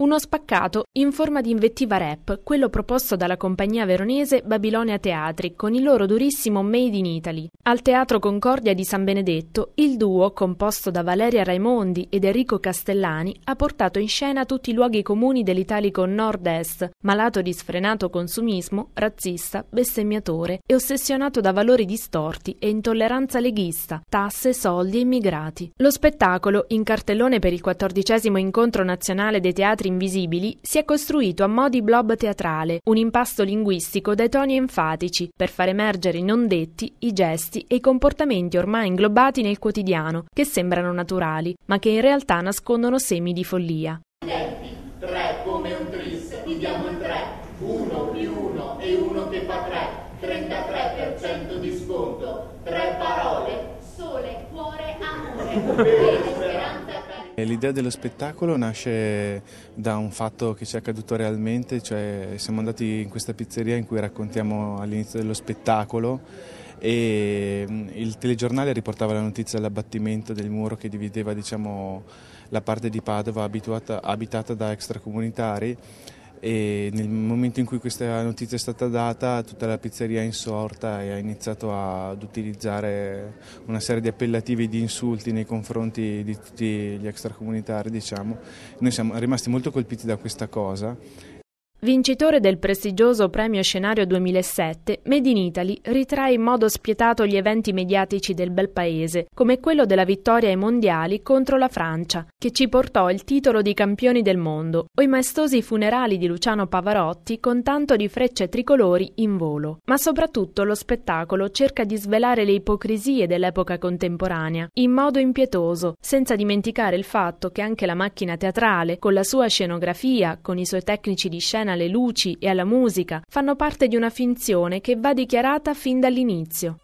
Uno spaccato in forma di invettiva rap, quello proposto dalla compagnia veronese Babilonia Teatri con il loro durissimo Made in Italy. Al Teatro Concordia di San Benedetto, il duo, composto da Valeria Raimondi ed Enrico Castellani, ha portato in scena tutti i luoghi comuni dell'italico nord-est, malato di sfrenato consumismo, razzista, bestemmiatore e ossessionato da valori distorti e intolleranza leghista, tasse, soldi e immigrati. Lo spettacolo, in cartellone per il quattordicesimo incontro nazionale dei teatri teatri invisibili, si è costruito a modi blob teatrale, un impasto linguistico dai toni enfatici, per far emergere i non detti, i gesti e i comportamenti ormai inglobati nel quotidiano, che sembrano naturali, ma che in realtà nascondono semi di follia. Senti, tre come un tris, dividiamo il 3, 1 più 1 e 1 che fa 3, 33% di sconto, tre parole, sole, cuore, amore. L'idea dello spettacolo nasce da un fatto che ci è accaduto realmente, cioè siamo andati in questa pizzeria in cui raccontiamo all'inizio dello spettacolo e mm, il telegiornale riportava la notizia dell'abbattimento del muro che divideva diciamo, la parte di Padova abituata, abitata da extracomunitari e nel momento in cui questa notizia è stata data tutta la pizzeria è insorta e ha iniziato ad utilizzare una serie di appellativi e di insulti nei confronti di tutti gli extracomunitari diciamo. Noi siamo rimasti molto colpiti da questa cosa Vincitore del prestigioso premio Scenario 2007, Made in Italy ritrae in modo spietato gli eventi mediatici del bel paese, come quello della vittoria ai mondiali contro la Francia, che ci portò il titolo di campioni del mondo, o i maestosi funerali di Luciano Pavarotti con tanto di frecce tricolori in volo. Ma soprattutto lo spettacolo cerca di svelare le ipocrisie dell'epoca contemporanea, in modo impietoso, senza dimenticare il fatto che anche la macchina teatrale, con la sua scenografia, con i suoi tecnici di scena alle luci e alla musica fanno parte di una finzione che va dichiarata fin dall'inizio.